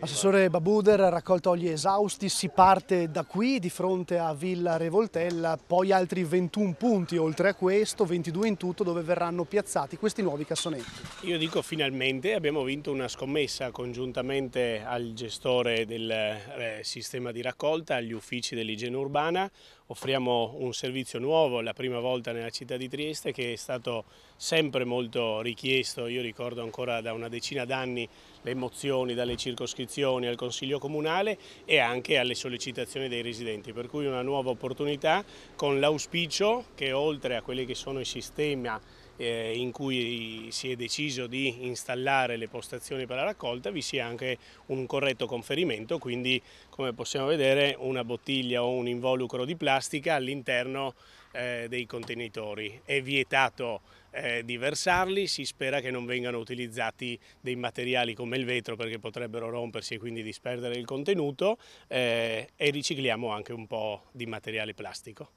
Assessore Babuder, raccolta oli esausti, si parte da qui di fronte a Villa Revoltella, poi altri 21 punti oltre a questo, 22 in tutto dove verranno piazzati questi nuovi cassonetti. Io dico finalmente abbiamo vinto una scommessa congiuntamente al gestore del eh, sistema di raccolta, agli uffici dell'igiene urbana, offriamo un servizio nuovo, la prima volta nella città di Trieste che è stato sempre molto richiesto, io ricordo ancora da una decina d'anni le emozioni dalle circoscrizioni opposizioni al Consiglio Comunale e anche alle sollecitazioni dei residenti, per cui una nuova opportunità con l'auspicio che oltre a quelli che sono i sistemi eh, in cui si è deciso di installare le postazioni per la raccolta vi sia anche un corretto conferimento, quindi come possiamo vedere una bottiglia o un involucro di plastica all'interno eh, dei contenitori. È vietato eh, di versarli, si spera che non vengano utilizzati dei materiali come il vetro perché potrebbero rompersi e quindi disperdere il contenuto eh, e ricicliamo anche un po' di materiale plastico.